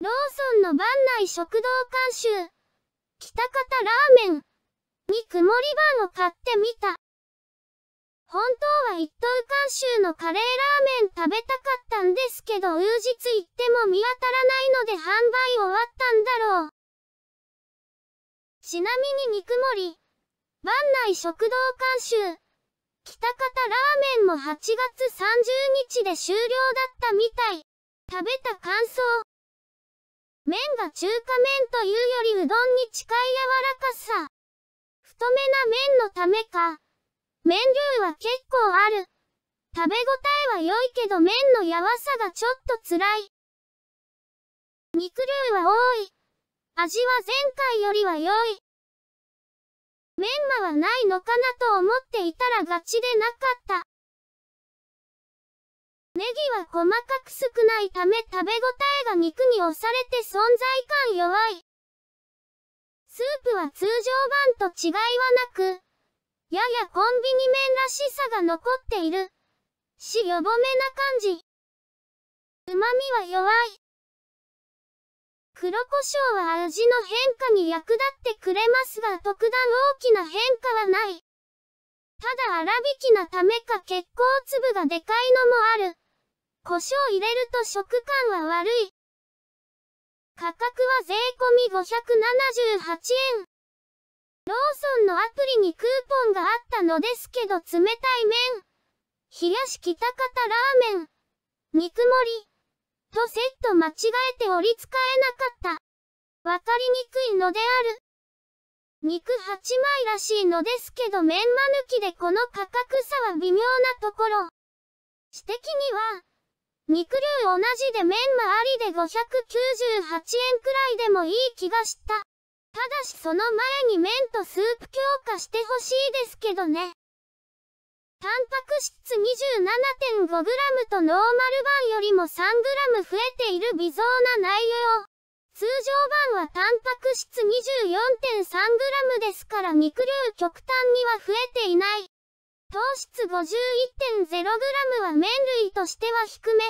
ローソンの番内食堂監修、北方ラーメンに曇りバーを買ってみた。本当は一等監修のカレーラーメン食べたかったんですけど、偶日行っても見当たらないので販売終わったんだろう。ちなみに肉盛り、番内食堂監修、北方ラーメンも8月30日で終了だったみたい。食べた感想。麺が中華麺というよりうどんに近い柔らかさ。太めな麺のためか。麺量は結構ある。食べ応えは良いけど麺の柔さがちょっと辛い。肉量は多い。味は前回よりは良い。メンマはないのかなと思っていたらガチでなかった。ネギは細かく少ないため食べ応えが肉に押されて存在感弱い。スープは通常版と違いはなく、ややコンビニ麺らしさが残っている。しよぼめな感じ。旨味は弱い。黒胡椒は味の変化に役立ってくれますが特段大きな変化はない。ただ粗挽きなためか結構粒がでかいのもある。胡椒入れると食感は悪い。価格は税込み578円。ローソンのアプリにクーポンがあったのですけど冷たい麺。冷やし北方ラーメン。肉盛り。とセット間違えて折り使えなかった。わかりにくいのである。肉8枚らしいのですけどメンマ抜きでこの価格差は微妙なところ。指摘には、肉流同じでメンマありで598円くらいでもいい気がした。ただしその前に麺とスープ強化してほしいですけどね。タンパク質 27.5g とノーマル版よりも 3g 増えている微増な内容。通常版はタンパク質 24.3g ですから肉流極端には増えていない。糖質 51.0g は麺類としては低め。